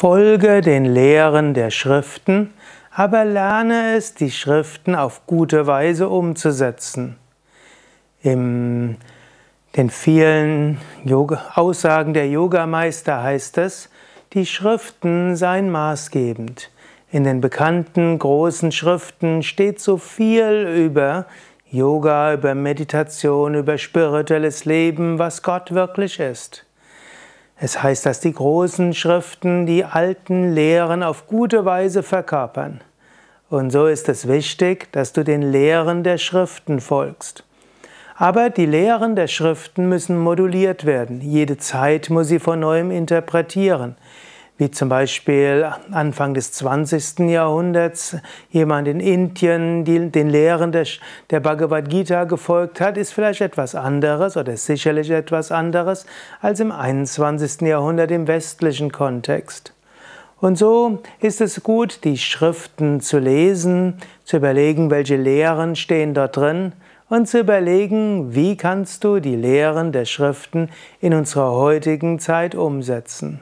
Folge den Lehren der Schriften, aber lerne es, die Schriften auf gute Weise umzusetzen. In den vielen Aussagen der Yogameister heißt es, die Schriften seien maßgebend. In den bekannten großen Schriften steht so viel über Yoga, über Meditation, über spirituelles Leben, was Gott wirklich ist. Es heißt, dass die großen Schriften die alten Lehren auf gute Weise verkörpern. Und so ist es wichtig, dass du den Lehren der Schriften folgst. Aber die Lehren der Schriften müssen moduliert werden. Jede Zeit muss sie von neuem interpretieren wie zum Beispiel Anfang des 20. Jahrhunderts jemand in Indien die, den Lehren der, der Bhagavad Gita gefolgt hat, ist vielleicht etwas anderes oder sicherlich etwas anderes als im 21. Jahrhundert im westlichen Kontext. Und so ist es gut, die Schriften zu lesen, zu überlegen, welche Lehren stehen dort drin und zu überlegen, wie kannst du die Lehren der Schriften in unserer heutigen Zeit umsetzen.